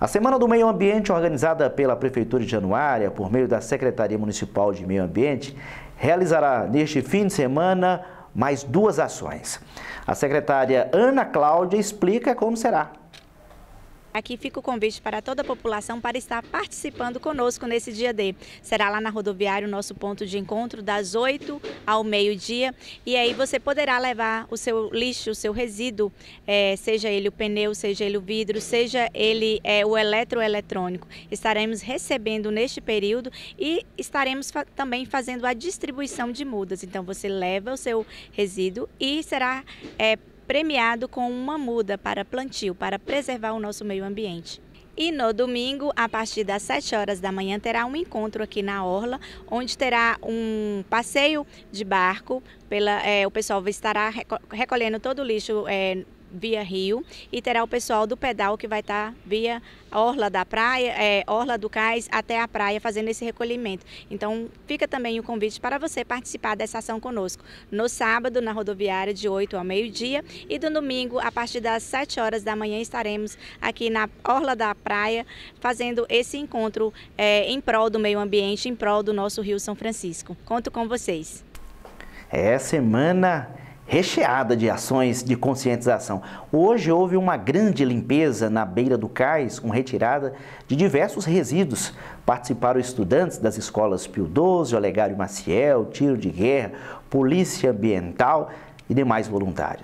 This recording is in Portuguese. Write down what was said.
A Semana do Meio Ambiente, organizada pela Prefeitura de Januária, por meio da Secretaria Municipal de Meio Ambiente, realizará neste fim de semana mais duas ações. A secretária Ana Cláudia explica como será. Aqui fica o convite para toda a população para estar participando conosco nesse dia D. Será lá na rodoviária o nosso ponto de encontro das 8 ao meio-dia e aí você poderá levar o seu lixo, o seu resíduo, é, seja ele o pneu, seja ele o vidro, seja ele é, o eletroeletrônico. Estaremos recebendo neste período e estaremos fa também fazendo a distribuição de mudas. Então você leva o seu resíduo e será é, premiado com uma muda para plantio, para preservar o nosso meio ambiente. E no domingo, a partir das 7 horas da manhã, terá um encontro aqui na Orla, onde terá um passeio de barco. Pela, é, o pessoal estará recolhendo todo o lixo é, via rio e terá o pessoal do pedal que vai estar tá via orla da praia, é, orla do cais até a praia fazendo esse recolhimento. Então fica também o convite para você participar dessa ação conosco. No sábado na rodoviária de 8 ao meio-dia e do domingo a partir das 7 horas da manhã estaremos aqui na orla da praia fazendo esse encontro é, em prol do meio ambiente, em prol do nosso Rio São Francisco. Conto com vocês. É semana recheada de ações de conscientização. Hoje houve uma grande limpeza na beira do cais, com retirada de diversos resíduos. Participaram estudantes das escolas Pio XII, Olegário Maciel, Tiro de Guerra, Polícia Ambiental e demais voluntários.